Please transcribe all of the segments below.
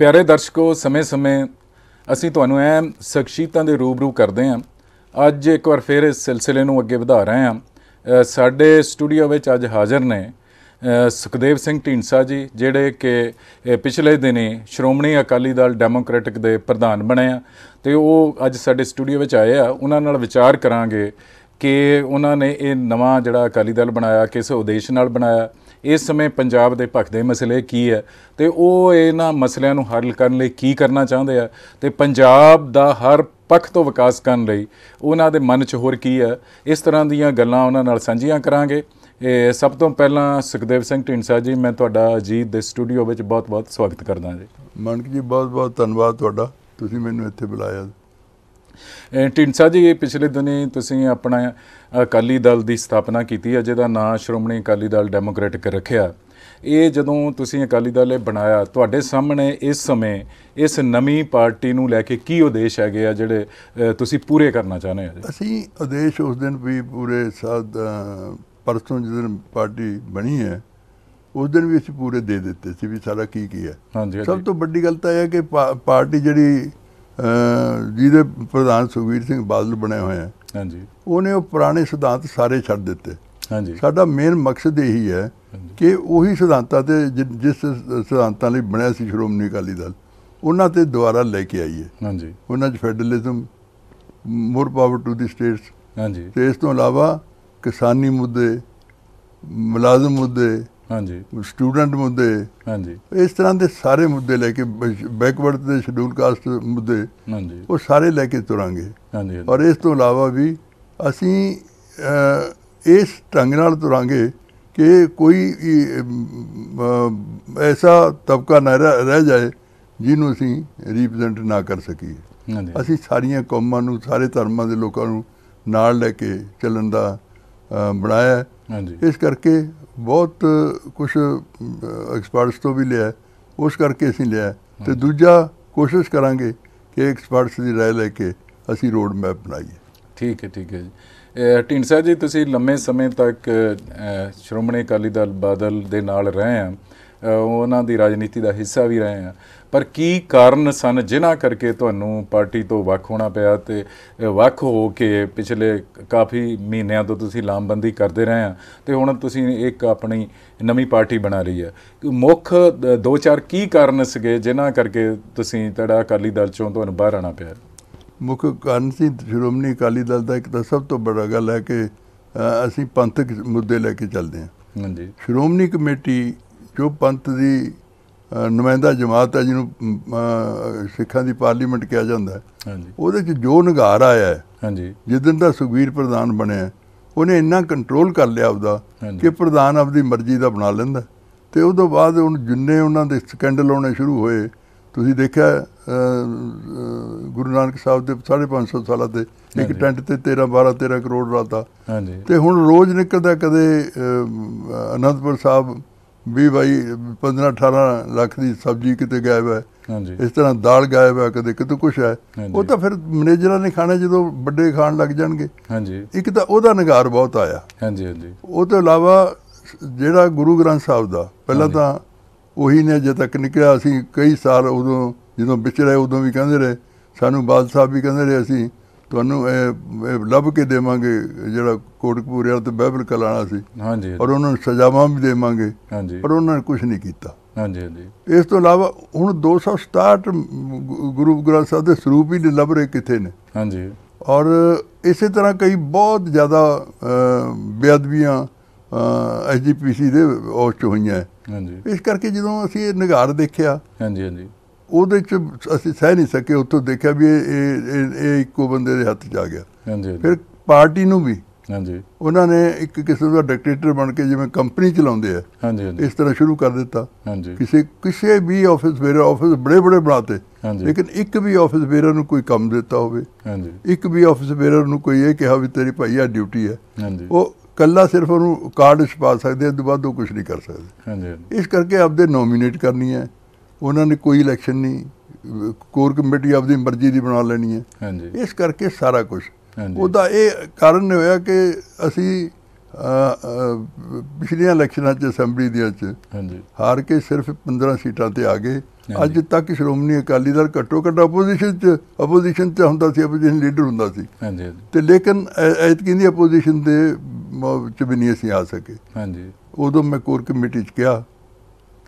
ਪਿਆਰੇ ਦਰਸ਼ਕੋ ਸਮੇਂ-ਸਮੇਂ ਅਸੀਂ ਤੁਹਾਨੂੰ ਐ ਸਖਸ਼ੀਤਾਂ ਦੇ ਰੂਬਰੂ ਕਰਦੇ ਹਾਂ ਅੱਜ ਇੱਕ ਵਾਰ ਫਿਰ ਇਸ ਸਿਲਸਿਲੇ ਨੂੰ ਅੱਗੇ ਵਧਾ ਰਹੇ ਹਾਂ ਸਾਡੇ ਸਟੂਡੀਓ ਵਿੱਚ ਅੱਜ ਹਾਜ਼ਰ ਨੇ ਸੁਖਦੇਵ ਸਿੰਘ ਢੀਂਸਾ ਜੀ ਜਿਹੜੇ ਕਿ ਪਿਛਲੇ ਦਿਨੀ ਸ਼੍ਰੋਮਣੀ ਅਕਾਲੀ ਦਲ ਡੈਮੋਕ੍ਰੈਟਿਕ ਦੇ ਪ੍ਰਧਾਨ ਬਣੇ ਆ ਤੇ ਉਹ ਅੱਜ ਸਾਡੇ ਸਟੂਡੀਓ ਵਿੱਚ ਆਏ ਆ ਉਹਨਾਂ ਨਾਲ ਵਿਚਾਰ ਕਰਾਂਗੇ ਕਿ ਉਹਨਾਂ ਨੇ ਇਹ ਨਵਾਂ ਜਿਹੜਾ ਅਕਾਲੀ ਦਲ ਬਣਾਇਆ ਕਿਸ ਉਦੇਸ਼ ਨਾਲ ਬਣਾਇਆ ਇਸ ਸਮੇਂ ਪੰਜਾਬ ਦੇ ਭਖ ਦੇ ਮਸਲੇ ਕੀ ਹੈ ਤੇ ਉਹ ਇਹਨਾਂ ਮਸਲਿਆਂ ਨੂੰ ਹੱਲ ਕਰਨ ਲਈ ਕੀ ਕਰਨਾ ਚਾਹੁੰਦੇ ਆ ਤੇ ਪੰਜਾਬ ਦਾ ਹਰ ਪੱਖ ਤੋਂ ਵਿਕਾਸ ਕਰਨ ਲਈ ਉਹਨਾਂ ਦੇ ਮਨ 'ਚ ਹੋਰ ਕੀ ਹੈ ਇਸ ਤਰ੍ਹਾਂ ਦੀਆਂ ਗੱਲਾਂ ਉਹਨਾਂ ਨਾਲ ਸਾਂਝੀਆਂ ਕਰਾਂਗੇ ਇਹ ਸਭ ਤੋਂ ਪਹਿਲਾਂ ਸੁਖਦੇਵ ਸਿੰਘ ਢਿੰਸਾ ਜੀ ਮੈਂ ਤੁਹਾਡਾ ਅਜੀਤ ਦੇ ਸਟੂਡੀਓ ਵਿੱਚ ਬਹੁਤ-ਬਹੁਤ ਸਵਾਗਤ ਕਰਦਾ ਜੀ ਮਨਕ ਜੀ ਬਹੁਤ-ਬਹੁਤ ਧੰਨਵਾਦ ਤੁਹਾਡਾ ਤੁਸੀਂ ਮੈਨੂੰ ਇੱਥੇ ਬੁਲਾਇਆ ਢਿੰਸਾ ਜੀ ਪਿਛਲੇ ਦਿਨੀ ਤੁਸੀਂ ਆਪਣਾ ਅਕਾਲੀ ਦਲ ਦੀ ਸਥਾਪਨਾ ਕੀਤੀ ਹੈ ਜਿਹਦਾ ਨਾਂ ਸ਼੍ਰੋਮਣੀ ਅਕਾਲੀ ਦਲ ਡੈਮੋਕ੍ਰੈਟਿਕ ਰੱਖਿਆ ਇਹ ਜਦੋਂ ਤੁਸੀਂ ਅਕਾਲੀ ਦਲ ਇਹ ਬਣਾਇਆ ਤੁਹਾਡੇ ਸਾਹਮਣੇ ਇਸ ਸਮੇਂ ਇਸ ਨਵੀਂ ਪਾਰਟੀ ਨੂੰ ਲੈ ਕੇ ਕੀ ਉਦੇਸ਼ ਹੈਗੇ ਆ ਜਿਹੜੇ ਤੁਸੀਂ ਪੂਰੇ ਕਰਨਾ ਚਾਹੁੰਦੇ ਹੋ ਅਸੀਂ ਉਦੇਸ਼ ਉਸ ਦਿਨ ਵੀ ਪੂਰੇ ਸਾਧ ਪਰਸੋਂ ਜਦੋਂ ਪਾਰਟੀ ਬਣੀ ਹੈ ਉਸ ਦਿਨ ਵੀ ਅਸੀਂ ਪੂਰੇ ਦੇ ਦਿੱਤੇ ਸੀ ਵੀ ਸਾਰਾ ਕੀ ਕੀ ਹੈ ਸਭ ਤੋਂ ਵੱਡੀ ਗੱਲ ਤਾਂ ਇਹ ਹੈ ਕਿ ਪਾਰਟੀ ਜਿਹੜੀ ਜਿਹਦੇ ਪ੍ਰਧਾਨ ਸੁਖਵੀਰ ਸਿੰਘ ਬਾਦਲ ਬਣੇ ਹੋਏ ਆ ਹਾਂਜੀ ਉਹਨੇ ਉਹ ਪੁਰਾਣੇ ਸਿਧਾਂਤ ਸਾਰੇ ਛੱਡ ਦਿੱਤੇ ਹਾਂਜੀ ਸਾਡਾ ਮੇਨ ਮਕਸਦ ਇਹੀ ਹੈ ਕਿ ਉਹੀ ਸਿਧਾਂਤਾਂ ਤੇ ਜਿਸ ਸਿਧਾਂਤਾਂ ਲਈ ਬਣਿਆ ਸੀ ਸ਼੍ਰੋਮਣੀ ਅਕਾਲੀ ਦਲ ਉਹਨਾਂ ਤੇ ਦੁਬਾਰਾ ਲੈ ਕੇ ਆਈਏ ਹਾਂਜੀ ਉਹਨਾਂ 'ਚ federalism more power to the states ਹਾਂਜੀ ਤੇ ਇਸ ਤੋਂ ਇਲਾਵਾ ਕਿਸਾਨੀ ਮੁੱਦੇ ਮੁਲਾਜ਼ਮ ਮੁੱਦੇ ਹਾਂਜੀ ਸਟੂਡੈਂਟ ਮੁੱਦੇ ਹਾਂਜੀ ਇਸ ਤਰ੍ਹਾਂ ਦੇ ਸਾਰੇ ਮੁੱਦੇ ਲੈ ਕੇ ਬੈਕਵਰਡ ਦੇ ਸ਼ਡਿਊਲ ਕਾਸਟ ਮੁੱਦੇ ਹਾਂਜੀ ਉਹ ਸਾਰੇ ਲੈ ਕੇ ਤੁਰਾਂਗੇ ਹਾਂਜੀ ਔਰ ਇਸ ਤੋਂ ਇਲਾਵਾ ਵੀ ਅਸੀਂ ਇਸ ਢੰਗ ਨਾਲ ਤੁਰਾਂਗੇ ਕਿ ਕੋਈ ਐਸਾ ਤਬਕਾ ਨਾ ਰਹਿ ਜਾਏ ਜਿਹਨੂੰ ਅਸੀਂ ਰਿਪਰੈਜ਼ੈਂਟ ਨਾ ਕਰ ਸਕੀਏ ਅਸੀਂ ਸਾਰੀਆਂ ਕੌਮਾਂ ਨੂੰ ਸਾਰੇ ਧਰਮਾਂ ਦੇ ਲੋਕਾਂ ਨੂੰ ਨਾਲ ਲੈ ਕੇ ਚੱਲਣ ਦਾ ਬਣਾਇਆ ਹਾਂਜੀ ਇਸ ਕਰਕੇ ਬਹੁਤ ਕੁਝ ਐਕਸਪਰਟਸ ਤੋਂ ਵੀ ਲਿਆ ਉਸ ਕਰਕੇ ਅਸੀਂ ਲਿਆ ਤੇ ਦੂਜਾ ਕੋਸ਼ਿਸ਼ ਕਰਾਂਗੇ ਕਿ ਐਕਸਪਰਟਸ ਦੀ رائے ਲੈ ਕੇ ਅਸੀਂ ਰੋਡ ਮੈਪ ਬਣਾਈਏ ਠੀਕ ਹੈ ਠੀਕ ਹੈ ਜੀ ਢੀਂਡਸਾ ਜੀ ਤੁਸੀਂ ਲੰਮੇ ਸਮੇਂ ਤੱਕ ਸ਼੍ਰੋਮਣੀ ਅਕਾਲੀ ਦਲ ਬਾਦਲ ਦੇ ਨਾਲ ਰਹੇ ਆ ਉਹਨਾਂ ਦੀ ਰਾਜਨੀਤੀ ਦਾ ਹਿੱਸਾ ਵੀ ਰਹੇ ਆ ਪਰ ਕੀ ਕਾਰਨ ਸਨ ਜਿਨ੍ਹਾਂ ਕਰਕੇ ਤੁਹਾਨੂੰ ਪਾਰਟੀ ਤੋਂ ਵੱਖ ਹੋਣਾ ਪਿਆ ਤੇ ਵੱਖ ਹੋ ਕੇ ਪਿਛਲੇ ਕਾਫੀ ਮਹੀਨਿਆਂ ਤੋਂ ਤੁਸੀਂ ਲਾਮਬੰਦੀ ਕਰਦੇ ਰਹੇ ਆ ਤੇ ਹੁਣ ਤੁਸੀਂ ਇੱਕ ਆਪਣੀ ਨਵੀਂ ਪਾਰਟੀ ਬਣਾ ਲਈ ਹੈ ਮੁੱਖ ਦੋ ਚਾਰ ਕੀ ਕਾਰਨ ਸਗੇ ਜਿਨ੍ਹਾਂ ਕਰਕੇ ਤੁਸੀਂ ਤੜਾ ਅਕਾਲੀ ਦਲ ਚੋਂ ਤੁਹਾਨੂੰ ਬਾਹਰ ਆਣਾ ਪਿਆ ਮੁੱਖ ਕਾਰਨ ਸੀ ਸ਼੍ਰੋਮਣੀ ਅਕਾਲੀ ਦਲ ਦਾ ਇੱਕ ਤਾਂ ਸਭ ਤੋਂ ਵੱਡਾ ਗੱਲ ਹੈ ਕਿ ਅਸੀਂ ਪੰਥਕ ਮੁੱਦੇ ਲੈ ਕੇ ਚੱਲਦੇ ਹਾਂ ਹਾਂਜੀ ਸ਼੍ਰੋਮਣੀ ਕਮੇਟੀ ਜੋ ਪੰਥ ਦੀ ਨੁਮਾਇੰਦਾ ਜਮਾਤ ਹੈ ਜਿਹਨੂੰ ਸਿੱਖਾਂ ਦੀ ਪਾਰਲੀਮੈਂਟ ਕਿਹਾ ਜਾਂਦਾ ਹੈ ਹਾਂਜੀ ਉਹਦੇ 'ਚ ਜੋ ਨਿਗਾਰ ਆਇਆ ਹੈ ਹਾਂਜੀ ਦਿਨ ਦਾ ਸੁਖਵੀਰ ਪ੍ਰਧਾਨ ਬਣਿਆ ਉਹਨੇ ਇੰਨਾ ਕੰਟਰੋਲ ਕਰ ਲਿਆ ਆਪਦਾ ਕਿ ਪ੍ਰਧਾਨ ਆਪਦੀ ਮਰਜ਼ੀ ਦਾ ਬਣਾ ਲੈਂਦਾ ਤੇ ਉਸ ਤੋਂ ਬਾਅਦ ਹੁਣ ਜਿੰਨੇ ਉਹਨਾਂ ਦੇ ਸਕੈਂਡਲ ਆਉਣੇ ਸ਼ੁਰੂ ਹੋਏ ਤੁਸੀਂ ਦੇਖਿਆ ਗੁਰੂ ਨਾਨਕ ਸਾਹਿਬ ਦੇ 550 ਸਾਲਾਂ ਤੇ ਇੱਕ ਟੈਂਟ ਤੇ 13 12 13 ਕਰੋੜ ਰਾਤਾ ਤੇ ਹੁਣ ਰੋਜ਼ ਨਿਕਲਦਾ ਕਦੇ ਅਨੰਦਪੁਰ ਸਾਹਿਬ 20 ਬਾਈ 15 18 ਲੱਖ ਦੀ ਸਬਜ਼ੀ ਕਿਤੇ ਗਾਇਬ ਹੈ ਹਾਂਜੀ ਇਸ ਤਰ੍ਹਾਂ ਦਾਲ ਗਾਇਬ ਹੈ ਕਦੇ ਕਿਤੇ ਕੁਛ ਹੈ ਉਹ ਤਾਂ ਫਿਰ ਮੈਨੇਜਰਾਂ ਨੇ ਖਾਣਾ ਜਦੋਂ ਵੱਡੇ ਖਾਣ ਲੱਗ ਜਾਣਗੇ ਹਾਂਜੀ ਇੱਕ ਤਾਂ ਉਹਦਾ ਨਿਗਾਰ ਬਹੁਤ ਆਇਆ ਹਾਂਜੀ ਹਾਂਜੀ ਉਹ ਤੋਂ ਇਲਾਵਾ ਜਿਹੜਾ ਗੁਰੂ ਗ੍ਰੰਥ ਸਾਹਿਬ ਦਾ ਪਹਿਲਾਂ ਤਾਂ ਉਹੀ ਨੇ ਅਜੇ ਤੱਕ ਨਿਕਲਿਆ ਅਸੀਂ ਕਈ ਸਾਲ ਉਦੋਂ ਜਦੋਂ ਵਿਚਰੇ ਉਦੋਂ ਵੀ ਕਹਿੰਦੇ ਰਹੇ ਸਾਨੂੰ ਬਾਦ ਸਾਹਿਬ ਵੀ ਕਹਿੰਦੇ ਰਹੇ ਅਸੀਂ ਤੁਹਾਨੂੰ ਇਹ ਲੱਭ ਕੇ ਦੇਵਾਂਗੇ ਜਿਹੜਾ ਕੋਟਕਪੂਰੇ ਵਾਲਾ ਤੇ ਬਾਈਬਲ ਕਲਾਣਾ ਸੀ ਹਾਂਜੀ ਔਰ ਉਹਨਾਂ ਨੂੰ ਸਜ਼ਾਵਾਂ ਵੀ ਦੇਵਾਂਗੇ ਹਾਂਜੀ ਪਰ ਉਹਨਾਂ ਨੇ ਕੁਝ ਨਹੀਂ ਕੀਤਾ ਹਾਂਜੀ ਹਾਂਜੀ ਇਸ ਤੋਂ ਇਲਾਵਾ ਹੁਣ 267 ਗੁਰੂ ਗ੍ਰੰਥ ਸਾਹਿਬ ਦੇ ਸਰੂਪ ਹੀ ਲੱਭ ਰਹੇ ਕਿੱਥੇ ਨੇ ਹਾਂਜੀ ਔਰ ਇਸੇ ਤਰ੍ਹਾਂ ਕਈ ਬਹੁਤ ਜ਼ਿਆਦਾ ਬੇਅਦਬੀਆਂ ਐਸਜੀਪੀਸੀ ਦੇ ਚ ਹੋਈਆਂ ਹਾਂਜੀ ਇਸ ਕਰਕੇ ਜਦੋਂ ਅਸੀਂ ਇਹ ਨਿਗਾਰ ਦੇਖਿਆ ਹਾਂਜੀ ਹਾਂਜੀ ਉਹਦੇ ਚ ਅਸੀਂ ਸਹਿ ਨਹੀਂ ਸਕੇ ਉੱਥੋਂ ਦੇਖਿਆ ਵੀ ਇਹ ਇਹ ਇੱਕੋ ਬੰਦੇ ਦੇ ਹੱਥ 'ਚ ਆ ਗਿਆ ਹਾਂਜੀ ਫਿਰ ਪਾਰਟੀ ਨੂੰ ਵੀ ਹਾਂਜੀ ਉਹਨਾਂ ਨੇ ਇੱਕ ਕਿਸਮ ਦਾ ਡਿਕਟੇਟਰ ਬਣ ਕੇ ਜਿਵੇਂ ਕੰਪਨੀ ਚਲਾਉਂਦੇ ਆ ਹਾਂਜੀ ਇਸ ਤਰ੍ਹਾਂ ਸ਼ੁਰੂ ਕਰ ਦਿੱਤਾ ਹਾਂਜੀ ਕਿਸੇ ਕਿਸੇ ਵੀ ਆਫਿਸ ਵੇਰਾ ਆਫਿਸ ਬੜੇ ਬੜੇ ਬਣਾਤੇ ਲੇਕਿਨ ਇੱਕ ਵੀ ਆਫਿਸ ਵੇਰਾ ਨੂੰ ਕੋਈ ਕੰਮ ਦਿੱਤਾ ਹੋਵੇ ਹਾਂਜੀ ਇੱਕ ਵੀ ਆਫਿਸ ਵੇਰਾ ਨੂੰ ਕੋਈ ਇਹ ਕਿਹਾ ਵੀ ਤੇਰੀ ਭਾਈ ਆ ਡਿਊਟੀ ਹੈ ਹਾਂਜੀ ਉਹ ਕੱਲਾ ਸਿਰਫ ਉਹਨੂੰ ਕਾਰਡ ਛਪਾ ਸਕਦੇ ਆ ਦੁਬਾਰਾ ਕੁਝ ਨਹੀਂ ਕਰ ਸਕਦੇ ਹਾਂਜੀ ਇਸ ਕਰਕੇ ਆਪਦੇ ਨੋਮੀਨੇਟ ਕਰਨੀ ਹੈ ਉਹਨਾਂ ਨੇ ਕੋਈ ਇਲੈਕਸ਼ਨ ਨਹੀਂ ਕੋਰ ਕਮੇਟੀ ਆਪਦੀ ਮਰਜ਼ੀ ਦੀ ਬਣਾ ਲੈਣੀ ਹੈ ਹਾਂਜੀ ਇਸ ਕਰਕੇ ਸਾਰਾ ਕੁਝ ਉਹਦਾ ਇਹ ਕਾਰਨ ਨੇ ਹੋਇਆ ਕਿ ਅਸੀਂ ਪਿਛਲੀਆਂ ਇਲੈਕਸ਼ਨਾਂ 'ਚ ਅਸੈਂਬਲੀ ਦੀਆਂ 'ਚ ਹਾਂਜੀ ਹਾਰ ਕੇ ਸਿਰਫ 15 ਸੀਟਾਂ ਤੇ ਆ ਗਏ ਅੱਜ ਤੱਕ ਸ਼੍ਰੋਮਣੀ ਅਕਾਲੀ ਦਲ ਘੱਟੋ ਘੱਟ ਆਪੋਜੀਸ਼ਨ 'ਚ ਆਪੋਜੀਸ਼ਨ ਤੇ ਹੁੰਦਾ ਸੀ ਆਪੋਜੀਸ਼ਨ ਲੀਡਰ ਹੁੰਦਾ ਸੀ ਹਾਂਜੀ ਤੇ ਲੇਕਿਨ ਐਤ ਕਹਿੰਦੀ ਆਪੋਜੀਸ਼ਨ ਦੇ 'ਚ ਵੀ ਨਹੀਂ ਅਸੀਂ ਆ ਸਕੇ ਹਾਂਜੀ ਉਦੋਂ ਮੈਂ ਕੋਰ ਕਮੇਟੀ 'ਚ ਕਿਹਾ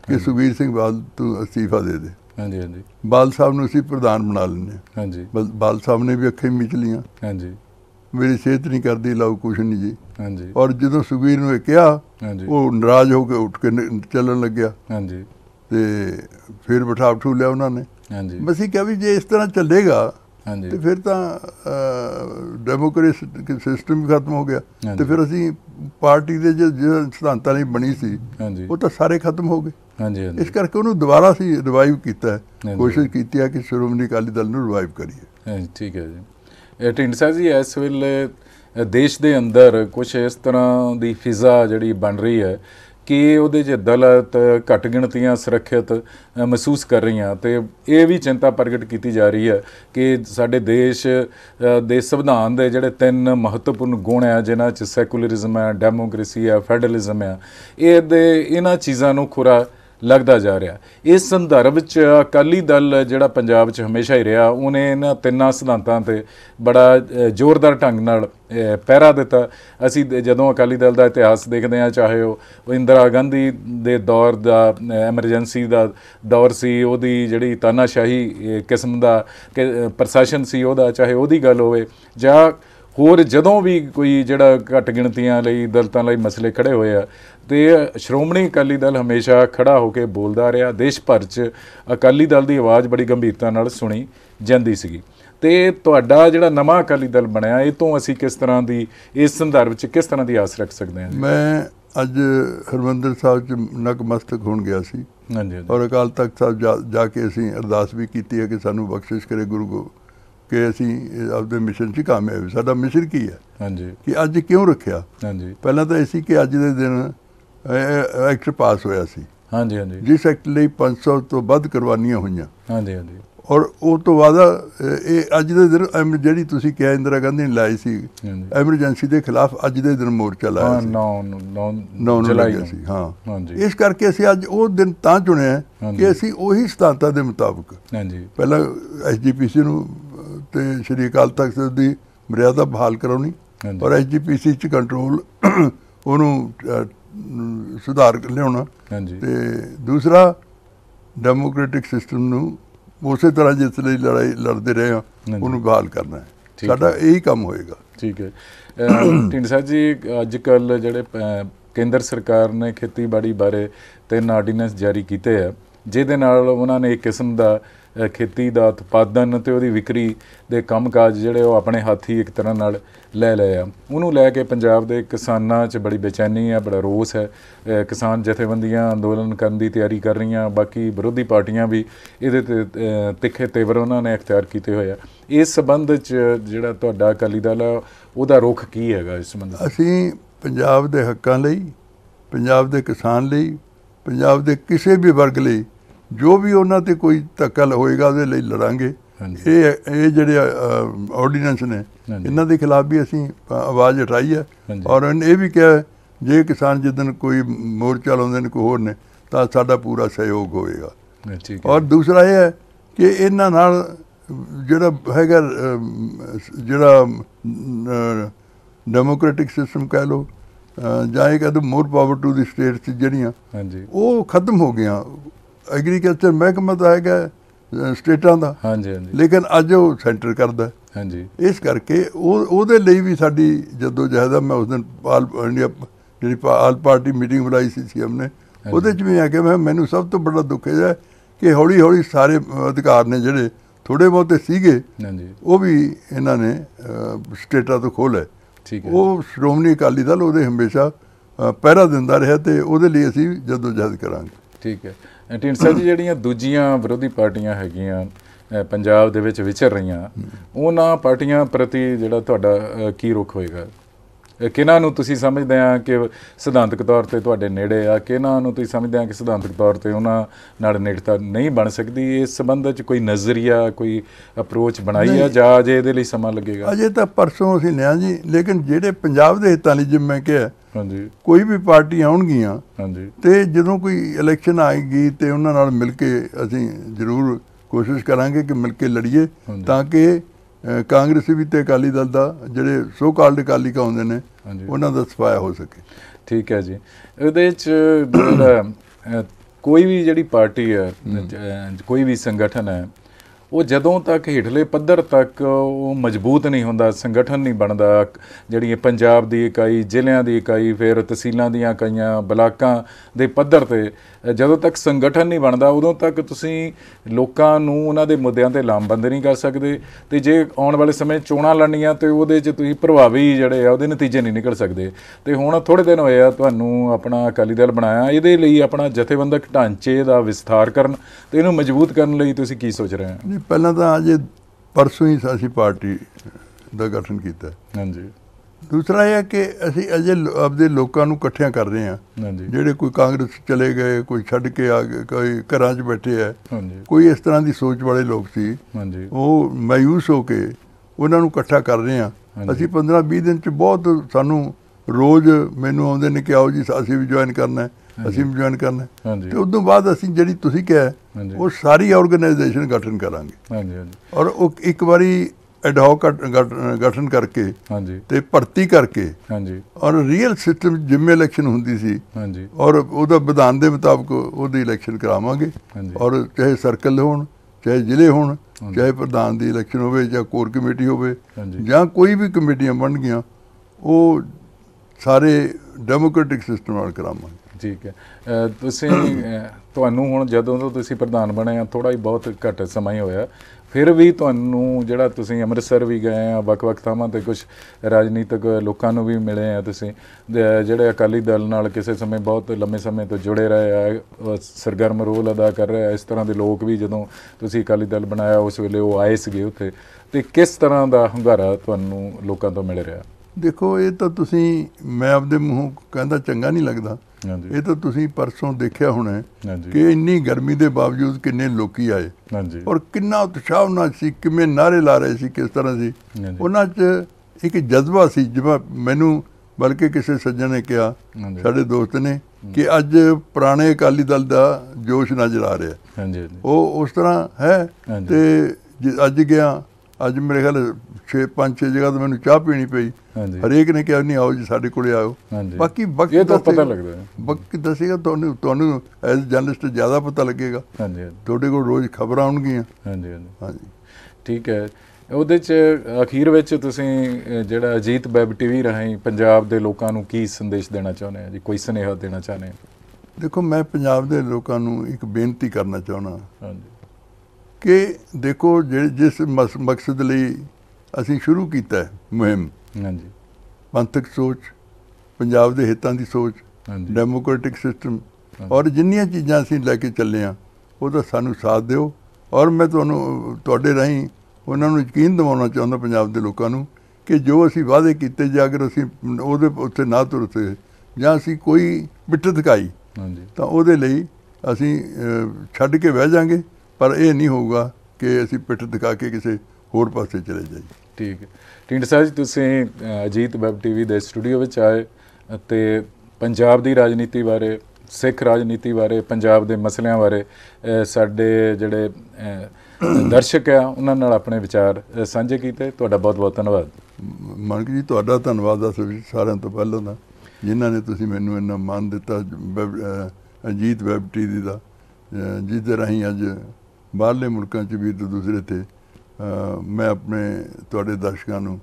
ਕਿ ਸੁਖਵੀਰ ਸਿੰਘ ਬਾਲ ਤੂੰ ਅਸਤੀਫਾ ਦੇ ਦੇ ਹਾਂਜੀ ਹਾਂਜੀ ਬਾਲ ਸਾਹਿਬ ਨੂੰ ਅਸੀਂ ਪ੍ਰਧਾਨ ਬਣਾ ਲੈਨੇ ਹਾਂਜੀ ਬਾਲ ਸਾਹਿਬ ਨੇ ਵੀ ਅੱਖੇ ਮੀਚ ਲੀਆਂ ਹਾਂਜੀ ਮੇਰੀ ਸਿਹਤ ਨਹੀਂ ਕਰਦੀ ਲਾਉ ਕੁਛ ਨਹੀਂ ਜੀ ਹਾਂਜੀ ਔਰ ਜਦੋਂ ਸੁਖਵੀਰ ਨੂੰ ਇਹ ਕਿਹਾ ਉਹ ਨਾਰਾਜ਼ ਹੋ ਕੇ ਉੱਠ ਕੇ ਚੱਲਣ ਲੱਗਿਆ ਹਾਂਜੀ ਤੇ ਫਿਰ ਬਿਠਾ ਬਿਠੂ ਲਿਆ ਉਹਨਾਂ ਨੇ ਹਾਂਜੀ ਬਸ ਇਹ ਕਿਹਾ ਵੀ ਜੇ ਇਸ ਤਰ੍ਹਾਂ ਚੱਲੇਗਾ ਤੇ ਫਿਰ ਤਾਂ ਡੈਮੋਕ੍ਰੇਸੀ ਸਿਸਟਮ ਖਤਮ ਹੋ ਗਿਆ ਤੇ ਫਿਰ ਅਸੀਂ ਪਾਰਟੀ ਦੇ ਜੋ ਸਿਧਾਂਤਾਂ ਲਈ ਬਣੀ ਸੀ ਉਹ ਤਾਂ ਸਾਰੇ ਖਤਮ ਹੋ ਗਏ ਹਾਂਜੀ ਇਸ ਕਰਕੇ ਉਹਨੂੰ ਦੁਬਾਰਾ ਸੀ ਰਿਵਾਈਵ ਕੀਤਾ ਕੋਸ਼ਿਸ਼ ਕੀਤੀ ਆ ਕਿ ਸ਼੍ਰੋਮਣੀ ਅਕਾਲੀ ਦਲ ਨੂੰ ਰਿਵਾਈਵ ਕਰੀਏ ਹਾਂਜੀ ਠੀਕ ਹੈ ਜੀ ਸਾਹਿਬ ਜੀ ਇਸ ਵੇਲੇ ਦੇਸ਼ ਦੇ ਅੰਦਰ ਕੁਝ ਇਸ ਤਰ੍ਹਾਂ ਦੀ ਫਿਜ਼ਾ ਜਿਹੜੀ ਬਣ ਰਹੀ ਹੈ ਕਿ ਉਹਦੇ ਜੇ ਦਲਤ ਘਟ ਗਿਣਤੀਆਂ ਸੁਰੱਖਿਅਤ ਮਹਿਸੂਸ ਕਰ ਰਹੀਆਂ ਤੇ ਇਹ ਵੀ ਚਿੰਤਾ ਪ੍ਰਗਟ ਕੀਤੀ ਜਾ ਰਹੀ ਹੈ ਕਿ ਸਾਡੇ ਦੇਸ਼ ਦੇ ਸੰਵਿਧਾਨ ਦੇ ਜਿਹੜੇ ਤਿੰਨ ਮਹੱਤਵਪੂਰਨ ਗੁਣ ਆ ਜਿਨ੍ਹਾਂ 'ਚ ਸੈਕੂਲਰਿਜ਼ਮ ਹੈ ਡੈਮੋਕ੍ਰੇਸੀ ਹੈ ਫੈਡਰਲਿਜ਼ਮ ਹੈ ਇਹ ਦੇ ਇਹਨਾਂ ਚੀਜ਼ਾਂ ਨੂੰ ਖੁਰਾ ਲੱਗਦਾ ਜਾ ਰਿਹਾ ਇਸ ਸੰਦਰਭ ਵਿੱਚ ਅਕਾਲੀ ਦਲ ਜਿਹੜਾ ਪੰਜਾਬ ਵਿੱਚ ਹਮੇਸ਼ਾ ਹੀ ਰਿਹਾ ਉਹਨੇ ਇਹਨਾਂ ਤਿੰਨਾਂ ਸਿਧਾਂਤਾਂ ਤੇ ਬੜਾ ਜ਼ੋਰਦਾਰ ਢੰਗ ਨਾਲ ਪਹਿਰਾ ਦਿੱਤਾ ਅਸੀਂ ਜਦੋਂ ਅਕਾਲੀ ਦਲ ਦਾ ਇਤਿਹਾਸ ਦੇਖਦੇ ਹਾਂ ਚਾਹੇ ਉਹ ਇੰਦਰਾ ਗਾਂਧੀ ਦੇ ਦੌਰ ਦਾ ਐਮਰਜੈਂਸੀ ਦਾ ਦੌਰ ਸੀ ਉਹਦੀ ਜਿਹੜੀ ਤਾਨਾਸ਼ਾਹੀ ਕਿਸਮ ਦਾ ਪ੍ਰਸ਼ਾਸਨ ਸੀ ਉਹਦਾ ਚਾਹੇ ਉਹਦੀ ਗੱਲ ਹੋਵੇ ਜਾਂ ਹੋਰ ਜਦੋਂ ਵੀ ਕੋਈ ਜਿਹੜਾ ਘੱਟ ਗਿਣਤੀਆਂ ਲਈ ਦਲਤਾਂ ਲਈ ਮਸਲੇ ਖੜੇ ਹੋਏ ਆ ਤੇ ਸ਼੍ਰੋਮਣੀ ਅਕਾਲੀ ਦਲ ਹਮੇਸ਼ਾ ਖੜਾ ਹੋ ਕੇ ਬੋਲਦਾ ਰਿਹਾ ਦੇਸ਼ ਭਰ 'ਚ ਅਕਾਲੀ ਦਲ ਦੀ ਆਵਾਜ਼ ਬੜੀ ਗੰਭੀਰਤਾ ਨਾਲ ਸੁਣੀ ਜਾਂਦੀ ਸੀਗੀ ਤੇ ਤੁਹਾਡਾ ਜਿਹੜਾ ਨਵਾਂ ਅਕਾਲੀ ਦਲ ਬਣਿਆ ਇਹ ਤੋਂ ਅਸੀਂ ਕਿਸ ਤਰ੍ਹਾਂ ਦੀ ਇਸ ਸੰਦਰਭ 'ਚ ਕਿਸ ਤਰ੍ਹਾਂ ਦੀ ਆਸ ਰੱਖ ਸਕਦੇ ਹਾਂ ਮੈਂ ਅੱਜ ਹਰਮੰਦਰ ਸਾਹਿਬ 'ਚ ਨਕਮਸਤਕ ਹੋਣ ਗਿਆ ਸੀ ਹਾਂਜੀ ਔਰ ਅਕਾਲ ਤਖਤ ਸਾਹਿਬ ਜਾ ਕੇ ਅਸੀਂ ਅਰਦਾਸ ਵੀ ਕੀਤੀ ਹੈ ਕਿ ਸਾਨੂੰ ਬਖਸ਼ਿਸ਼ ਕਰੇ ਗੁਰੂ ਗੋ ਕਿ ਅਸੀਂ ਆਪਦੇ ਮਿਸ਼ਨ 'ਚ ਕਾਮਯਾਬ ਸਾਡਾ ਮਿਸ਼ਨ ਕੀ ਹੈ ਹਾਂਜੀ ਕਿ ਅੱਜ ਕਿਉਂ ਰੱਖਿਆ ਹਾਂਜੀ ਪਹਿਲਾਂ ਤਾਂ ਅਸੀਂ ਕਿ ਅੱਜ ਦੇ ਦਿਨ ਐਕਟ ਪਾਸ ਹੋਇਆ ਸੀ ਹਾਂਜੀ ਹਾਂਜੀ ਜਿਸ ਐਕਟ ਲਈ 500 ਤੋਂ ਵੱਧ ਕਰਵਾਨੀਆਂ ਹੋਈਆਂ ਹਾਂਜੀ ਹਾਂਜੀ ਔਰ ਉਹ ਤੋਂ ਬਾਅਦ ਇਹ ਅੱਜ ਦੇ ਦਿਨ ਜਿਹੜੀ ਤੁਸੀਂ ਕਿਹਾ ਇੰਦਰਾ ਗਾਂਧੀ ਨੇ ਲਾਈ ਸੀ ਐਮਰਜੈਂਸੀ ਦੇ ਖਿਲਾਫ ਅੱਜ ਦੇ ਦਿਨ ਮੋਰਚਾ ਲਾਇਆ ਸੀ ਹਾਂ ਨੋ ਲਾਇਆ ਸੀ ਹਾਂ ਹਾਂਜੀ ਇਸ ਕਰਕੇ ਅਸੀਂ ਅੱਜ ਉਹ ਦਿਨ ਤਾਂ ਚੁਣਿਆ ਕਿ ਅਸੀਂ ਉਹੀ ਸਿਧਾਂਤਾਂ ਦੇ ਮੁਤਾਬਕ ਹਾਂਜੀ ਪਹਿਲਾਂ ਐਸਜੀਪੀਸੀ ਨੂੰ ਤੇ ਸ਼੍ਰੀ ਅਕਾਲ ਤਖਤ ਦੀ ਮਰਿਆਦਾ ਬਹਾਲ ਕਰਾਉਣੀ ਔਰ ਐਸਜੀਪੀਸੀ ਚ ਕੰਟਰੋਲ ਉਹਨੂੰ ਸੁਧਾਰ ਲਿਆਉਣਾ ਤੇ ਦੂਸਰਾ ਡੈਮੋਕ੍ਰੈਟਿਕ ਸਿਸਟਮ ਨੂੰ ਉਸੇ ਤਰ੍ਹਾਂ ਜਿਸ ਲਈ ਲੜਾਈ ਲੜਦੇ ਰਹੇ ਆ ਉਹਨੂੰ ਬਹਾਲ ਕਰਨਾ ਹੈ ਸਾਡਾ ਇਹੀ ਕੰਮ ਹੋਏਗਾ ਠੀਕ ਹੈ ਢਿੰਡ ਸਾਹਿਬ ਜੀ ਅੱਜ ਕੱਲ ਜਿਹੜੇ ਕੇਂਦਰ ਸਰਕਾਰ ਨੇ ਖੇਤੀਬਾੜੀ ਬਾਰੇ ਤਿੰਨ ਆਰਡੀਨੈਂਸ ਜਾਰੀ ਕੀਤੇ ਆ ਜਿਹਦੇ ਨਾਲ ਉਹਨਾਂ ਨੇ ਇੱਕ ਕਿਸਮ ਦਾ ਖੇਤੀ ਦਾ ਉਤਪਾਦਨ ਤੇ ਉਹਦੀ ਵਿਕਰੀ ਦੇ ਕੰਮਕਾਜ ਜਿਹੜੇ ਉਹ ਆਪਣੇ ਹੱਥੀ ਇੱਕ ਤਰ੍ਹਾਂ ਨਾਲ ਲੈ ਲਏ ਆ ਉਹਨੂੰ ਲੈ ਕੇ ਪੰਜਾਬ ਦੇ ਕਿਸਾਨਾਂ 'ਚ ਬੜੀ ਬੇਚੈਨੀ ਆ ਬੜਾ ਰੋਸ ਹੈ ਕਿਸਾਨ ਜਥੇਬੰਦੀਆਂ ਅੰਦੋਲਨ ਕਰਨ ਦੀ ਤਿਆਰੀ ਕਰ ਰਹੀਆਂ ਬਾਕੀ ਵਿਰੋਧੀ ਪਾਰਟੀਆਂ ਵੀ ਇਹਦੇ ਤੇ ਤਿੱਖੇ ਤੇਵਰ ਉਹਨਾਂ ਨੇ ਇਖਤਿਆਰ ਕੀਤੇ ਹੋਏ ਆ ਇਸ ਸੰਬੰਧ 'ਚ ਜਿਹੜਾ ਤੁਹਾਡਾ ਅਕਾਲੀ ਦਲ ਆ ਉਹਦਾ ਰੁਖ ਕੀ ਹੈਗਾ ਇਸ ਸੰਬੰਧ ਅਸੀਂ ਪੰਜਾਬ ਦੇ ਹੱਕਾਂ ਲਈ ਪੰਜਾਬ ਦੇ ਕਿਸਾਨ ਲਈ ਪੰਜਾਬ ਦੇ ਕਿਸੇ ਵੀ ਵਰਗ ਲਈ ਜੋ ਵੀ ਉਹਨਾਂ ਤੇ ਕੋਈ ਤਕਲ ਹੋਏਗਾ ਉਹਦੇ ਲਈ ਲੜਾਂਗੇ ਇਹ ਇਹ ਜਿਹੜੇ ਆਰਡੀਨੈਂਸ ਨੇ ਇਹਨਾਂ ਦੇ ਖਿਲਾਫ ਵੀ ਅਸੀਂ ਆਵਾਜ਼ ਉਠਾਈ ਹੈ ਔਰ ਇਹ ਵੀ ਕਿਹਾ ਜੇ ਕਿਸਾਨ ਜਿੱਦਨ ਕੋਈ ਮੋਰਚਾ ਲਾਉਂਦੇ ਨੇ ਕੋਈ ਹੋਰ ਨੇ ਤਾਂ ਸਾਡਾ ਪੂਰਾ ਸਹਿਯੋਗ ਹੋਵੇਗਾ ਠੀਕ ਹੈ ਔਰ ਦੂਸਰਾ ਇਹ ਹੈ ਕਿ ਇਹਨਾਂ ਨਾਲ ਜਿਹੜਾ ਹੈਗਾ ਜਿਹੜਾ ਡੈਮੋਕ੍ਰੈਟਿਕ ਸਿਸਟਮ ਕਹਿ ਲੋ ਜਾਏਗਾ ਤਾਂ more power to the states ਜਿਹੜੀਆਂ ਹਾਂਜੀ ਉਹ ਖਤਮ ਹੋ ਗਿਆ ਐਗਰੀਕਲਚਰ ਮਹਿਕਮਾ ਦਾ ਹੈਗਾ ਸਟੇਟਾਂ ਦਾ ਹਾਂਜੀ ਹਾਂਜੀ ਲੇਕਿਨ ਅੱਜ ਉਹ ਸੈਂਟਰ ਕਰਦਾ ਹਾਂਜੀ ਇਸ ਕਰਕੇ ਉਹ ਉਹਦੇ ਲਈ ਵੀ ਸਾਡੀ ਜਦੋਂ ਜਹਦਾ ਮੈਂ ਉਸ ਦਿਨ ਆਲ ਇੰਡੀਆ ਜਿਹੜੀ ਆਲ ਪਾਰਟੀ ਮੀਟਿੰਗ ਬੁਲਾਈ ਸੀ ਸੀਐਮ ਨੇ ਉਹਦੇ 'ਚ ਵੀ ਆ ਕੇ ਮੈਂ ਮੈਨੂੰ ਸਭ ਤੋਂ ਵੱਡਾ ਦੁੱਖ ਇਹ ਹੈ ਕਿ ਹੌਲੀ ਹੌਲੀ ਸਾਰੇ ਅਧਿਕਾਰ ਨੇ ਜਿਹੜੇ ਥੋੜੇ ਬਹੁਤੇ ਸੀਗੇ ਹਾਂਜੀ ਉਹ ਵੀ ਇਹਨਾਂ ਨੇ ਸਟੇਟਾਂ ਤੋਂ ਖੋਲੇ ਠੀਕ ਹੈ ਉਹ ਸ਼੍ਰੋਮਣੀ ਅਕਾਲੀ ਦਲ ਉਹਦੇ ਹਮੇਸ਼ਾ ਪਹਿਰਾ ਦਿੰਦਾ ਰਿਹਾ ਤੇ ਉਹਦੇ ਲਈ ਅਸੀਂ ਜਦੋਂ ਜਦ ਕਰਾਂਗੇ ਠੀਕ ਹੈ ਢੀਂਡਸਾ ਜੀ ਜਿਹੜੀਆਂ ਦੂਜੀਆਂ ਵਿਰੋਧੀ ਪਾਰਟੀਆਂ ਹੈਗੀਆਂ ਪੰਜਾਬ ਦੇ ਵਿੱਚ ਵਿਚਰ ਰਹੀਆਂ ਉਹਨਾਂ ਪਾਰਟੀਆਂ ਪ੍ਰਤੀ ਜਿਹੜਾ ਤੁਹਾਡਾ ਕੀ ਰੁਖ ਹੋਏਗਾ ਕਿਹਨਾਂ ਨੂੰ ਤੁਸੀਂ ਸਮਝਦੇ ਆ ਕਿ ਸਿਧਾਂਤਕ ਤੌਰ ਤੇ ਤੁਹਾਡੇ ਨੇੜੇ ਆ ਕਿਹਨਾਂ ਨੂੰ ਤੁਸੀਂ ਸਮਝਦੇ ਆ ਕਿ ਸਿਧਾਂਤਕ ਤੌਰ ਤੇ ਉਹਨਾਂ ਨਾਲ ਨੇੜਤਾ ਨਹੀਂ ਬਣ ਸਕਦੀ ਇਸ ਸੰਬੰਧ ਵਿੱਚ ਕੋਈ ਨਜ਼ਰੀਆ ਕੋਈ ਅਪਰੋਚ ਬਣਾਈ ਆ ਜਾਂ ਅਜੇ ਇਹਦੇ ਲਈ ਸਮਾਂ ਲੱਗੇਗਾ ਅਜੇ ਤਾਂ ਪਰਸੋਂ ਅਸੀਂ ਲਿਆ ਜੀ ਲੇਕਿਨ ਜਿਹੜੇ ਪੰਜਾਬ ਦੇ ਹਿੱਤਾਂ ਲਈ ਜਿਵੇਂ ਕਿਹਾ ਹਾਂਜੀ ਕੋਈ ਵੀ ਪਾਰਟੀ ਆਉਣਗੀਆਂ ਹਾਂਜੀ ਤੇ ਜਦੋਂ ਕੋਈ ਇਲੈਕਸ਼ਨ ਆਏਗੀ ਤੇ ਉਹਨਾਂ ਨਾਲ ਮਿਲ ਕੇ ਅਸੀਂ ਜ਼ਰੂਰ ਕੋਸ਼ਿਸ਼ ਕਰਾਂਗੇ ਕਿ ਮਿਲ ਕੇ ਲੜੀਏ ਤਾਂ ਕਿ ਕਾਂਗਰਸ ਵੀ ਤੇ ਅਕਾਲੀ ਦਲ ਦਾ ਜਿਹੜੇ ਸੋ ਕਾਲਡ ਅਕਾਲੀ ਹੁੰਦੇ ਨੇ ਉਹਨਾਂ ਦਾ ਸਫਾਇਆ ਹੋ ਸਕੇ ਠੀਕ ਹੈ ਜੀ ਉਹਦੇ ਚ ਕੋਈ ਵੀ ਜਿਹੜੀ ਪਾਰਟੀ ਹੈ ਕੋਈ ਵੀ ਸੰਗਠਨ ਹੈ ਉਹ ਜਦੋਂ ਤੱਕ ਹੇਠਲੇ ਪੱਧਰ ਤੱਕ ਉਹ ਮਜ਼ਬੂਤ ਨਹੀਂ ਹੁੰਦਾ ਸੰਗਠਨ ਨਹੀਂ ਬਣਦਾ ਜਿਹੜੀ ਪੰਜਾਬ ਦੀ ਇਕਾਈ ਜ਼ਿਲ੍ਹਿਆਂ ਦੀ ਇਕਾਈ ਫਿਰ ਤਹਿਸੀਲਾਂ ਦੀਆਂ ਇਕਾਈਆਂ ਬਲਾਕਾਂ ਦੇ ਪੱਧਰ ਤੇ ਜਦੋਂ ਤੱਕ ਸੰਗਠਨ ਨਹੀਂ ਬਣਦਾ ਉਦੋਂ ਤੱਕ ਤੁਸੀਂ ਲੋਕਾਂ ਨੂੰ ਉਹਨਾਂ ਦੇ ਮੁੱਦਿਆਂ ਤੇ ਲਾਮਬੰਦ ਨਹੀਂ ਕਰ ਸਕਦੇ ਤੇ ਜੇ ਆਉਣ ਵਾਲੇ ਸਮੇਂ ਚੋਣਾਂ ਲੜਨੀਆਂ ਤੇ ਉਹਦੇ 'ਚ ਤੁਸੀਂ ਪ੍ਰਭਾਵੀ ਜਿਹੜੇ ਆ ਉਹਦੇ ਨਤੀਜੇ ਨਹੀਂ ਨਿਕਲ ਸਕਦੇ ਤੇ ਹੁਣ ਥੋੜੇ ਦਿਨ ਹੋਏ ਆ ਤੁਹਾਨੂੰ ਆਪਣਾ ਅਕਾਲੀ ਦਲ ਬਣਾਇਆ ਇਹਦੇ ਲਈ ਆਪਣਾ ਜਥੇਬੰਦਕ ਢਾਂਚੇ ਦਾ ਵਿਸਥਾਰ ਕਰਨ ਤੇ ਇਹਨੂੰ ਮਜ਼ਬੂਤ ਕਰਨ ਲਈ ਤੁਸੀਂ ਕੀ ਸੋਚ ਰਹੇ ਹੋ ਪਹਿਲਾਂ ਤਾਂ ਅੱਜ ਪਰਸੋਂ ਹੀ ਸਾਸੀ ਪਾਰਟੀ ਦਾ ਗਠਨ ਕੀਤਾ ਹਾਂਜੀ ਦੂਸਰਾ ਇਹ ਹੈ ਕਿ ਅਸੀਂ ਅਜੇ ਆਪਦੇ ਲੋਕਾਂ ਨੂੰ ਇਕੱਠਿਆਂ ਕਰ ਰਹੇ ਹਾਂ ਜਿਹੜੇ ਕੋਈ ਕਾਂਗਰਸ ਚਲੇ ਗਏ ਕੋਈ ਛੱਡ ਕੇ ਆ ਗਏ ਕੋਈ ਘਰਾਂ 'ਚ ਬੈਠੇ ਆ ਕੋਈ ਇਸ ਤਰ੍ਹਾਂ ਦੀ ਸੋਚ ਵਾਲੇ ਲੋਕ ਸੀ ਉਹ ਮਾਇੂਸ ਹੋ ਕੇ ਉਹਨਾਂ ਨੂੰ ਇਕੱਠਾ ਕਰ ਰਹੇ ਹਾਂ ਅਸੀਂ 15 20 ਦਿਨ 'ਚ ਬਹੁਤ ਸਾਨੂੰ ਰੋਜ਼ ਮੈਨੂੰ ਆਉਂਦੇ ਨੇ ਕਿ ਆਓ ਜੀ ਸਾਸੀ ਵੀ ਜੁਆਇਨ ਕਰਨਾ ਹੈ ਅਸੀਂ ਵੀ ਜੁਆਇਨ ਕਰਨਾ ਤੇ ਉਸ ਤੋਂ ਬਾਅਦ ਅਸੀਂ ਜਿਹੜੀ ਤੁਸੀਂ ਕਿਹਾ ਉਹ ਸਾਰੀ ਆਰਗੇਨਾਈਜੇਸ਼ਨ ਗਠਨ ਕਰਾਂਗੇ ਹਾਂਜੀ ਹਾਂਜੀ ਔਰ ਉਹ ਇੱਕ ਵਾਰੀ ਐਡਹੌਕ ਗਠਨ ਕਰਕੇ ਹਾਂਜੀ ਤੇ ਭਰਤੀ ਕਰਕੇ ਹਾਂਜੀ ਔਰ ਰੀਅਲ ਸਿਸਟਮ ਜਿੰਮੇ ਇਲੈਕਸ਼ਨ ਹੁੰਦੀ ਸੀ ਹਾਂਜੀ ਔਰ ਉਹਦਾ ਵਿਧਾਨ ਦੇ ਮੁਤਾਬਕ ਉਹਦੀ ਇਲੈਕਸ਼ਨ ਕਰਾਵਾਂਗੇ ਔਰ ਚਾਹੇ ਸਰਕਲ ਹੋਣ ਚਾਹੇ ਜ਼ਿਲ੍ਹੇ ਹੋਣ ਚਾਹੇ ਪ੍ਰਧਾਨ ਦੀ ਇਲੈਕਸ਼ਨ ਹੋਵੇ ਜਾਂ ਕੋਰ ਕਮੇਟੀ ਹੋਵੇ ਜਾਂ ਕੋਈ ਵੀ ਕਮੇਟੀਆਂ ਬਣ ਗਈਆਂ ਉਹ ਸਾਰੇ ਡੈਮੋਕ੍ਰੈਟਿਕ ਸਿਸਟਮ ਨਾਲ ਕਰਾਵਾਂਗੇ ਠੀਕ ਹੈ ਤੁਸੀਂ ਤੁਹਾਨੂੰ ਹੁਣ ਜਦੋਂ ਤੋਂ ਤੁਸੀਂ ਪ੍ਰਧਾਨ ਬਣੇ ਆ ਥੋੜਾ ਹੀ ਬਹੁਤ ਘੱਟ ਸਮਾਂ ਹੀ ਹੋਇਆ ਫਿਰ ਵੀ ਤੁਹਾਨੂੰ ਜਿਹੜਾ ਤੁਸੀਂ ਅੰਮ੍ਰਿਤਸਰ ਵੀ ਗਏ ਆ ਵੱਖ-ਵੱਖ ਥਾਵਾਂ ਤੇ ਕੁਝ ਰਾਜਨੀਤਿਕ ਲੋਕਾਂ ਨੂੰ ਵੀ ਮਿਲੇ ਆ ਤੁਸੀਂ ਜਿਹੜੇ ਅਕਾਲੀ ਦਲ ਨਾਲ ਕਿਸੇ ਸਮੇਂ ਬਹੁਤ ਲੰਮੇ ਸਮੇਂ ਤੋਂ ਜੁੜੇ ਰਹੇ ਆ ਸਰਗਰਮ ਰੋਲ ਅਦਾ ਕਰ ਰਹੇ ਆ ਇਸ ਤਰ੍ਹਾਂ ਦੇ ਲੋਕ ਵੀ ਜਦੋਂ ਤੁਸੀਂ ਅਕਾਲੀ ਦਲ ਬਣਾਇਆ ਉਸ ਵੇਲੇ ਉਹ ਆਏ ਸੀਗੇ ਉੱਥੇ ਤੇ ਕਿਸ ਤਰ੍ਹਾਂ ਦਾ ਹੰਗਾਰਾ ਤੁਹਾਨੂੰ ਲੋਕਾਂ ਤੋਂ ਮਿਲ ਰਿਹਾ ਦੇਖੋ ਇਹ ਤਾਂ ਤੁਸੀਂ ਮੈਂ ਆਪਦੇ ਮੂੰਹ ਕਹਿੰਦਾ ਚੰਗਾ ਨਹੀਂ ਲੱਗਦਾ ਇਹ ਤਾਂ ਤੁਸੀਂ ਪਰਸੋਂ ਦੇਖਿਆ ਹੋਣਾ ਕਿ ਇੰਨੀ ਗਰਮੀ ਦੇ ਬਾਵਜੂਦ ਕਿੰਨੇ ਲੋਕੀ ਆਏ ਹਾਂਜੀ ਔਰ ਕਿੰਨਾ ਉਤਸ਼ਾਹ ਉਹਨਾਂ ਸੀ ਕਿਵੇਂ ਨਾਰੇ ਲਾ ਰਹੇ ਸੀ ਕਿਸ ਤਰ੍ਹਾਂ ਸੀ ਉਹਨਾਂ 'ਚ ਇੱਕ ਜਜ਼ਬਾ ਸੀ ਜਿਵੇਂ ਮੈਨੂੰ ਬਲਕਿ ਕਿਸੇ ਸੱਜਣ ਨੇ ਕਿਹਾ ਸਾਡੇ ਦੋਸਤ ਨੇ ਕਿ ਅੱਜ ਪੁਰਾਣੇ ਅਕਾਲੀ ਦਲ ਦਾ ਜੋਸ਼ ਨਜ਼ਰ ਆ ਰਿਹਾ ਹਾਂਜੀ ਉਹ ਉਸ ਤਰ੍ਹਾਂ ਹੈ ਤੇ ਅੱਜ ਗਿਆ ਅੱਜ ਮੇਰੇ ਖਿਆਲ 6 5 6 ਜਗ੍ਹਾ ਤੇ ਮੈਨੂੰ ਚਾਹ ਪੀਣੀ ਪਈ ਹਰੇਕ ਨੇ ਕਿਹਾ ਨਹੀਂ ਆਓ ਜੀ ਸਾਡੇ ਕੋਲੇ ਆਓ ਬਾਕੀ ਵਕਤ ਇਹ ਤਾਂ ਪਤਾ ਲੱਗਦਾ ਬਾਕੀ ਦੱਸੇਗਾ ਤੁਹਾਨੂੰ ਤੁਹਾਨੂੰ ਐਜ਼ ਜਰਨਲਿਸਟ ਜ਼ਿਆਦਾ ਪਤਾ ਲੱਗੇਗਾ ਹਾਂਜੀ ਤੁਹਾਡੇ ਕੋਲ ਰੋਜ਼ ਖਬਰਾਂ ਆਉਣਗੀਆਂ ਹਾਂਜੀ ਹਾਂਜੀ ਠੀਕ ਹੈ ਉਹਦੇ ਚ ਅਖੀਰ ਵਿੱਚ ਤੁਸੀਂ ਜਿਹੜਾ ਅਜੀਤ ਵੈਬ ਟੀਵੀ ਰਹੀਂ ਪੰਜਾਬ ਦੇ ਲੋਕਾਂ ਨੂੰ ਕੀ ਸੰਦੇਸ਼ ਦੇਣਾ ਚਾਹੁੰਦੇ ਆ ਜੀ ਕੋਈ ਸੁਨੇਹਾ ਦੇਣਾ ਚਾਹੁੰਦੇ ਆ ਦੇਖੋ ਮੈਂ ਪੰਜਾਬ ਦੇ ਲੋਕਾਂ ਨੂੰ ਇੱਕ ਬੇਨਤੀ ਕਰਨਾ ਚਾਹੁੰਦਾ ਹਾਂਜੀ ਕਿ ਦੇਖੋ ਜਿਸ ਮਕਸਦ ਲਈ ਅਸੀਂ ਸ਼ੁਰੂ ਕੀਤਾ ਮੁਹਿੰਮ ਹਾਂਜੀ ਪੰਥਕ ਸੋਚ ਪੰਜਾਬ ਦੇ ਹਿੱਤਾਂ ਦੀ ਸੋਚ ਹਾਂਜੀ ਡੈਮੋਕ੍ਰੈਟਿਕ ਸਿਸਟਮ ਔਰ ਜਿੰਨੀਆਂ ਚੀਜ਼ਾਂ ਅਸੀਂ ਲੈ ਕੇ ਚੱਲੇ ਆ ਉਹਦਾ ਸਾਨੂੰ ਸਾਥ ਦਿਓ ਔਰ ਮੈਂ ਤੁਹਾਨੂੰ ਤੁਹਾਡੇ ਰਾਹੀਂ ਉਹਨਾਂ ਨੂੰ ਯਕੀਨ ਦਿਵਾਉਣਾ ਚਾਹੁੰਦਾ ਪੰਜਾਬ ਦੇ ਲੋਕਾਂ ਨੂੰ ਕਿ ਜੋ ਅਸੀਂ ਵਾਅਦੇ ਕੀਤੇ ਜੇ ਅਗਰ ਅਸੀਂ ਉਹਦੇ ਉੱਤੇ ਨਾ ਤੁਰਦੇ ਜਾਂ ਅਸੀਂ ਕੋਈ ਬਿੱਟ ਦਿਖਾਈ ਤਾਂ ਉਹਦੇ ਲਈ ਅਸੀਂ ਛੱਡ ਕੇ ਬਹਿ ਜਾਾਂਗੇ ਪਰ ਇਹ ਨਹੀਂ ਹੋਊਗਾ ਕਿ ਅਸੀਂ ਪਿੱਠ ਦਿਖਾ ਕੇ ਕਿਸੇ ਹੋਰ ਪਾਸੇ ਚਲੇ ਜਾਈਏ ਠੀਕ ਹੈ ਟਿੰਡ ਸਾਹਿਬ ਜੀ ਤੁਸੀਂ ਅਜੀਤ ਵੈਬ ਟੀਵੀ ਦੇ ਸਟੂਡੀਓ ਵਿੱਚ ਆਏ ਤੇ ਪੰਜਾਬ ਦੀ ਰਾਜਨੀਤੀ ਬਾਰੇ ਸਿੱਖ ਰਾਜਨੀਤੀ ਬਾਰੇ ਪੰਜਾਬ ਦੇ ਮਸਲਿਆਂ ਬਾਰੇ ਸਾਡੇ ਜਿਹੜੇ ਦਰਸ਼ਕ ਆ ਉਹਨਾਂ ਨਾਲ ਆਪਣੇ ਵਿਚਾਰ ਸਾਂਝੇ ਕੀਤੇ ਤੁਹਾਡਾ ਬਹੁਤ-ਬਹੁਤ ਧੰਨਵਾਦ ਮਨਕ ਜੀ ਤੁਹਾਡਾ ਧੰਨਵਾਦ ਆ ਸਾਰਿਆਂ ਤੋਂ ਪਹਿਲਾਂ ਦਾ ਜਿਨ੍ਹਾਂ ਨੇ ਤੁਸੀਂ ਮੈਨੂੰ ਇੰਨਾ ਮਾਨ ਦਿੱਤਾ ਅਜੀਤ ਵੈਬ ਟੀਵੀ ਦਾ ਜਿਸ ਦੇ ਰਾਹੀਂ ਅੱਜ ਬਾਹਰਲੇ ਮੁਲਕਾਂ 'ਚ ਵੀ ਤੇ ਦੂਸਰੇ ਤੇ ਮੈਂ ਆਪਣੇ ਤੁਹਾਡੇ ਦਰਸ਼ਕਾਂ ਨੂੰ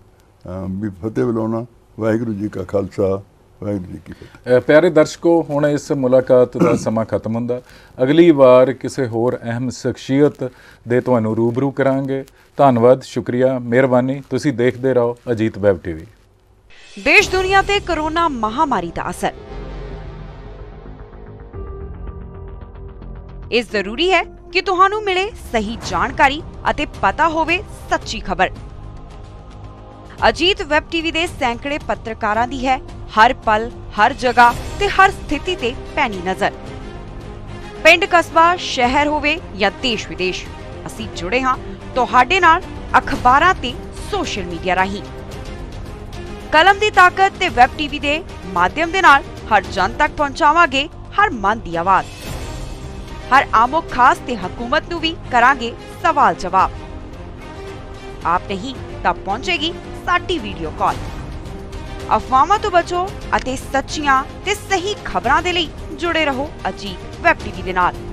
ਵੀ ਫਤਿਹ ਬੁਲਾਉਣਾ ਵਾਹਿਗੁਰੂ ਜੀ ਕਾ ਖਾਲਸਾ ਵਾਹਿਗੁਰੂ ਜੀ ਕੀ ਫਤਿਹ ਪਿਆਰੇ ਦਰਸ਼ਕੋ ਹੁਣ ਇਸ ਮੁਲਾਕਾਤ ਦਾ ਸਮਾਂ ਖਤਮ ਹੁੰਦਾ ਅਗਲੀ ਵਾਰ ਕਿਸੇ ਹੋਰ ਅਹਿਮ ਸ਼ਖਸੀਅਤ ਦੇ ਤੁਹਾਨੂੰ ਰੂਬਰੂ ਕਰਾਂਗੇ ਧੰਨਵਾਦ ਸ਼ੁਕਰੀਆ ਮਿਹਰਬਾਨੀ ਤੁਸੀਂ ਦੇਖਦੇ ਰਹੋ ਅਜੀਤ ਵੈਬ ਟੀਵੀ ਦੇਸ਼ ਦੁਨੀਆ ਤੇ ਕਰੋਨਾ ਮਹਾਮਾਰੀ ਦਾ ਅਸਰ ਇਸ ਜ਼ਰੂਰੀ ਹੈ ਕਿ ਤੁਹਾਨੂੰ ਮਿਲੇ ਸਹੀ ਜਾਣਕਾਰੀ ਅਤੇ ਪਤਾ ਹੋਵੇ ਸੱਚੀ ਖਬਰ ਅਜੀਤ ਵੈਬ ਟੀਵੀ ਦੇ ਸੈਂਕੜੇ ਪੱਤਰਕਾਰਾਂ ਦੀ ਹੈ ਹਰ ਪਲ ਹਰ ਜਗ੍ਹਾ ਤੇ ਹਰ ਸਥਿਤੀ ਤੇ ਪੈਣੀ ਨਜ਼ਰ ਪਿੰਡ ਕਸਬਾ ਸ਼ਹਿਰ ਹੋਵੇ ਜਾਂ ਦੇਸ਼ ਵਿਦੇਸ਼ ਅਸੀਂ ਜੁੜੇ ਹਾਂ ਤੁਹਾਡੇ ਨਾਲ ਅਖਬਾਰਾਂ ਤੇ ਸੋਸ਼ਲ ਮੀਡੀਆ ਰਾਹੀਂ ਕਲਮ ਦੀ ਤਾਕਤ ਤੇ ਵੈਬ ਟੀਵੀ ਦੇ ਮਾਧਿਅਮ ਦੇ ਨਾਲ ਹਰ ਜਨ ਤੱਕ ਪਹੁੰਚਾਵਾਂਗੇ ਹਰ ਮਨ ਦੀ ਆਵਾਜ਼ ਹਰ ਆਮੋ ਖਾਸ ਤੇ ਹਕੂਮਤ ਨੂੰ ਵੀ ਕਰਾਂਗੇ ਸਵਾਲ ਜਵਾਬ ਆਪ ਨਹੀਂ ਤਾਂ ਪਹੁੰਚੇਗੀ ਸਾਡੀ ਵੀਡੀਓ ਕਾਲ ਅਫਵਾਹਾਂ ਤੋਂ ਬਚੋ ਅਤੇ ਸੱਚੀਆਂ ਤੇ ਸਹੀ ਖਬਰਾਂ ਦੇ ਲਈ ਜੁੜੇ ਰਹੋ ਅਜੀਤ ਵੈਬ ਟੀਵੀ ਦੇ ਨਾਲ